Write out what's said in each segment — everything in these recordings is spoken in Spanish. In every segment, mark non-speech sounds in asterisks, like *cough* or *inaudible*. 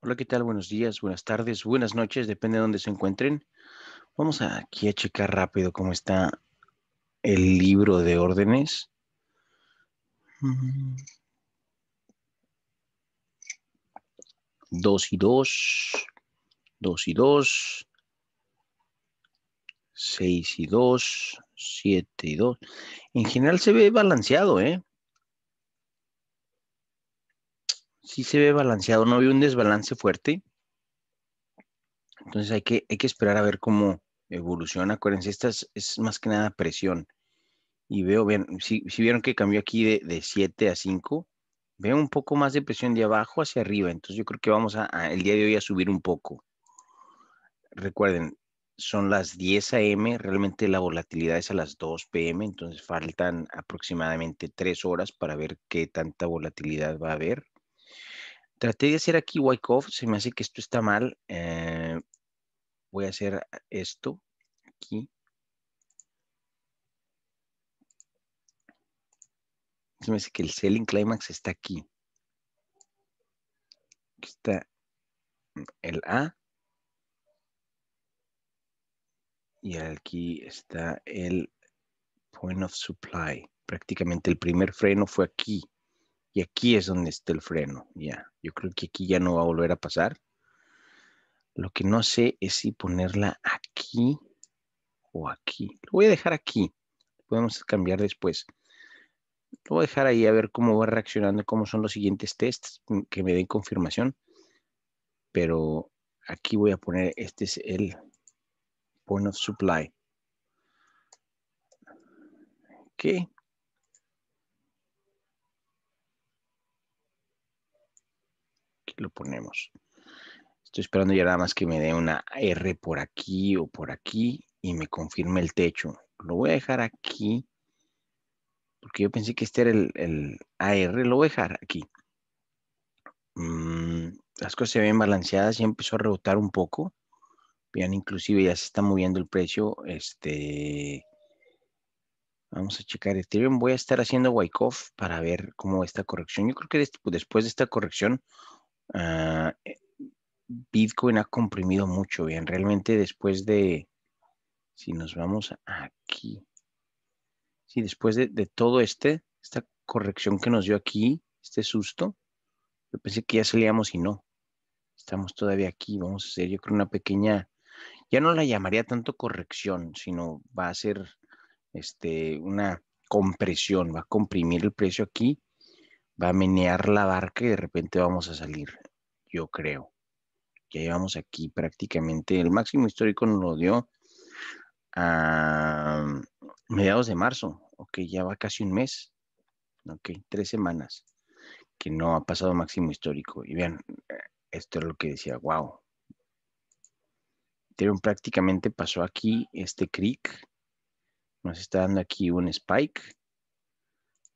Hola, ¿qué tal? Buenos días, buenas tardes, buenas noches, depende de dónde se encuentren. Vamos aquí a checar rápido cómo está el libro de órdenes. Mm. Dos y dos, dos y dos, seis y dos, siete y dos. En general se ve balanceado, ¿eh? sí se ve balanceado, no veo un desbalance fuerte. Entonces hay que, hay que esperar a ver cómo evoluciona. Acuérdense, esta es, más que nada presión. Y veo, bien, si, vieron que cambió aquí de 7 a 5, veo un poco más de presión de abajo hacia arriba. Entonces yo creo que vamos a, a el día de hoy a subir un poco. Recuerden, son las 10 a.m., realmente la volatilidad es a las 2 p.m., entonces faltan aproximadamente 3 horas para ver qué tanta volatilidad va a haber. Traté de hacer aquí off. se me hace que esto está mal. Eh, voy a hacer esto aquí. Se me hace que el selling climax está aquí. Aquí está el A. Y aquí está el point of supply. Prácticamente el primer freno fue aquí. Y aquí es donde está el freno, ya. Yo creo que aquí ya no va a volver a pasar. Lo que no sé es si ponerla aquí o aquí. Lo voy a dejar aquí. Podemos cambiar después. Lo voy a dejar ahí a ver cómo va reaccionando, cómo son los siguientes tests mm, que me den confirmación. Pero aquí voy a poner, este es el point of supply. Ok. lo ponemos. Estoy esperando ya nada más que me dé una R por aquí o por aquí y me confirme el techo. Lo voy a dejar aquí porque yo pensé que este era el, el AR, lo voy a dejar aquí. Mm, las cosas se ven balanceadas, ya empezó a rebotar un poco. Vean, inclusive ya se está moviendo el precio. Este, vamos a checar Ethereum. Voy a estar haciendo off para ver cómo esta corrección. Yo creo que después de esta corrección Ah, eh, Bitcoin ha comprimido mucho, bien, realmente después de, si nos vamos aquí, si después de, todo este, esta corrección que nos dio aquí, este susto, yo pensé que ya salíamos y no, estamos todavía aquí, vamos a hacer yo creo una pequeña, ya no la llamaría tanto corrección, sino va a ser este, una compresión, va a comprimir el precio aquí va a menear la barca y de repente vamos a salir, yo creo. Ya llevamos aquí prácticamente, el máximo histórico nos lo dio a mm, mediados de marzo, ok, ya va casi un mes, ok, tres semanas que no ha pasado máximo histórico. Y vean, esto es lo que decía, wow. Pero prácticamente pasó aquí este creek, nos está dando aquí un spike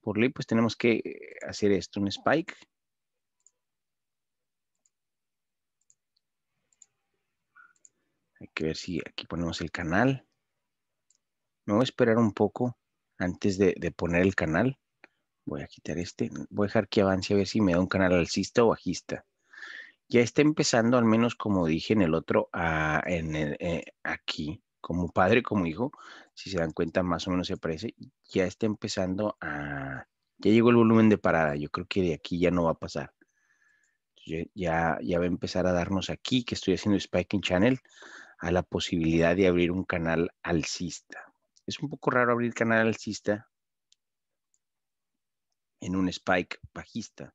por ley, pues tenemos que eh, hacer esto, un spike. Hay que ver si aquí ponemos el canal. Me voy a esperar un poco antes de, poner el canal. Voy a quitar este. Voy a dejar que avance a ver si me da un canal alcista o bajista. Ya está empezando, al menos como dije en el otro, ah, eh, aquí como padre, como hijo, si se dan cuenta, más o menos se parece, ya está empezando a, ya llegó el volumen de parada, yo creo que de aquí ya no va a pasar. Ya, ya va a empezar a darnos aquí, que estoy haciendo Spiking Channel, a la posibilidad de abrir un canal alcista. Es un poco raro abrir canal alcista en un spike bajista,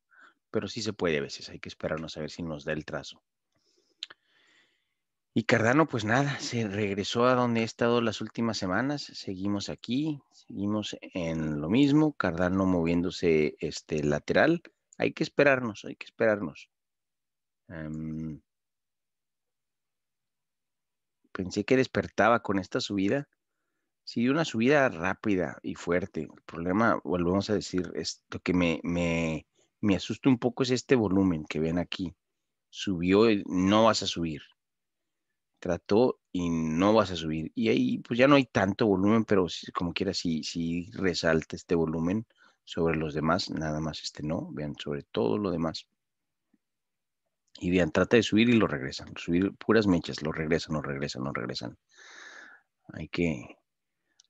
pero sí se puede a veces, hay que esperarnos a ver si nos da el trazo. Y Cardano, pues nada, se regresó a donde he estado las últimas semanas. Seguimos aquí, seguimos en lo mismo. Cardano moviéndose este lateral. Hay que esperarnos, hay que esperarnos. Em. pensé que despertaba con esta subida. Sí, una subida rápida y fuerte. El problema, volvemos a decir, es lo que me, me, me asusta un poco es este volumen que ven aquí. Subió, no vas a subir trató y no vas a subir. Y ahí pues ya no hay tanto volumen, pero como quieras, si, si resalta este volumen sobre los demás, nada más este no, vean sobre todo lo demás. Y vean, trata de subir y lo regresan, subir puras mechas, lo regresan, lo regresan, lo regresan. Hay que,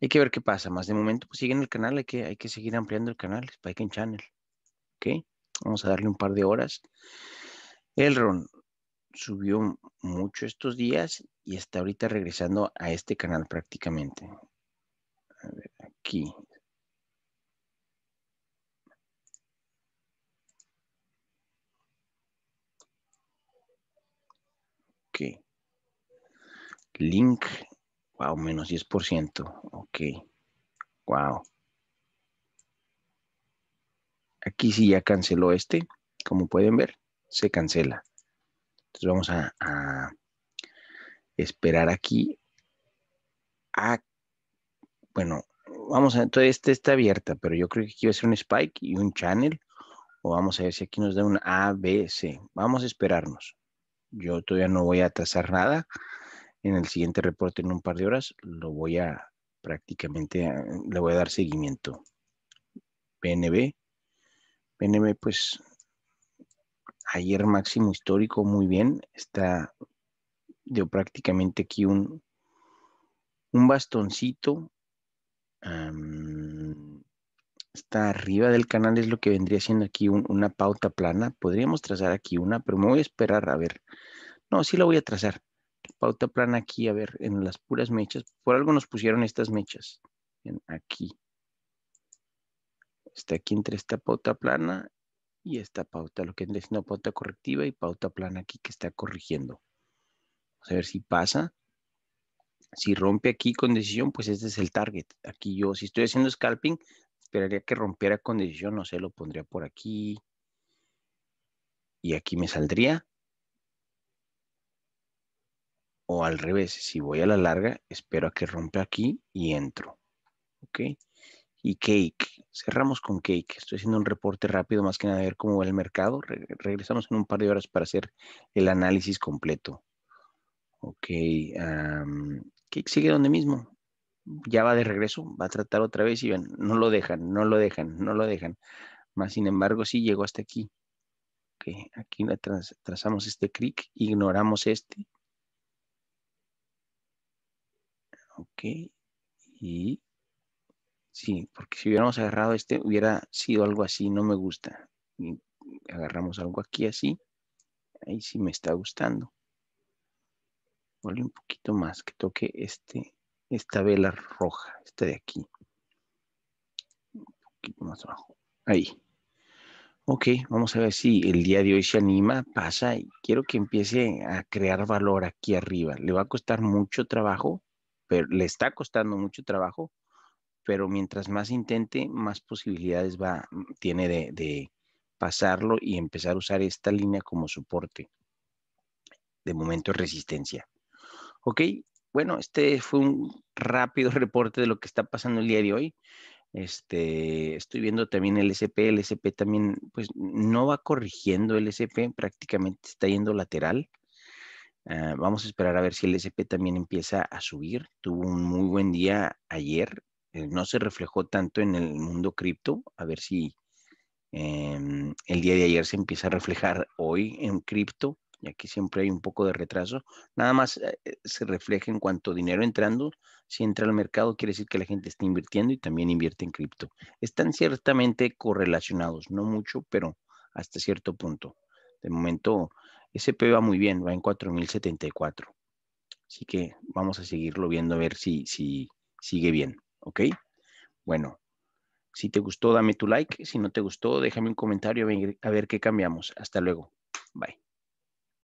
hay que ver qué pasa, más de momento pues siguen el canal, hay que, hay que seguir ampliando el canal, Spike Channel, ¿ok? Vamos a darle un par de horas. el ron subió mucho estos días y está ahorita regresando a este canal prácticamente. A ver, aquí. Ok. Link. Wow, menos 10%. Ok. Wow. Aquí sí ya canceló este. Como pueden ver, se cancela. Entonces vamos a, esperar aquí. bueno, vamos a, entonces esta está abierta, pero yo creo que aquí va a ser un spike y un channel. O vamos a ver si aquí nos da un A, B, C. Vamos a esperarnos. Yo todavía no voy a trazar nada. En el siguiente reporte, en un par de horas, lo voy a prácticamente, eh, le voy a dar seguimiento. PNB. PNB, pues ayer máximo histórico muy bien. Está, dio prácticamente aquí un, un bastoncito. está arriba del canal, es lo que vendría siendo aquí una pauta plana. Podríamos trazar aquí una, pero me voy a esperar a ver. No, sí la voy a trazar. Pauta plana aquí, a ver, en las puras mechas. Por algo nos pusieron estas mechas. aquí. Está aquí entre esta pauta plana y esta pauta, lo que es una pauta correctiva y pauta plana aquí que está corrigiendo. Vamos a ver si pasa. Si rompe aquí con decisión, pues este es el target. Aquí yo, si estoy haciendo scalping, esperaría que rompiera con decisión, no sé, lo pondría por aquí. Y aquí me saldría. O al revés, si voy a la larga, espero a que rompa aquí y entro. ¿Ok? y Cake. Cerramos con Cake. Estoy haciendo un reporte rápido, más que nada, a ver cómo va el mercado. regresamos en un par de horas para hacer el análisis completo. Ok. Cake sigue donde mismo. Ya va de regreso, va a tratar otra vez y ven, no lo dejan, no lo dejan, no lo dejan. Más sin embargo, sí llegó hasta aquí. Ok, aquí trazamos este clic, ignoramos este. Ok, y Sí, porque si hubiéramos agarrado este, hubiera sido algo así, no me gusta. agarramos algo aquí así, ahí sí me está gustando. Ponle un poquito más, que toque este, esta vela roja, esta de aquí. Un poquito más abajo, ahí. Ok, vamos a ver si el día de hoy se anima, pasa y quiero que empiece a crear valor aquí arriba. Le va a costar mucho trabajo, pero le está costando mucho trabajo, pero mientras más intente, más posibilidades va, mm, tiene de, pasarlo y empezar a usar esta línea como soporte. De momento resistencia. Ok, bueno, este fue un rápido *laughs* reporte de lo que está pasando el día de hoy. Este, estoy viendo también el SP, el SP también, pues no va corrigiendo el SP, prácticamente está yendo lateral. Ah, vamos a esperar a ver si el SP también empieza a subir. Tuvo un muy buen día ayer, eh, no se reflejó tanto en el mundo cripto, a ver si em, el día de ayer se empieza a reflejar hoy en cripto, Y aquí siempre hay un poco de retraso. Nada más eh, eh, se refleja en cuanto dinero entrando, si entra al mercado quiere decir que la gente está invirtiendo y también invierte en cripto. Están ciertamente correlacionados, no mucho, pero hasta cierto punto. De momento, SP va muy bien, va en 4074. Así que vamos a seguirlo viendo a ver si, si sigue bien. ¿Ok? Bueno, si te gustó, dame tu like. Si no te gustó, déjame un comentario a ver, qué cambiamos. Hasta luego. Bye.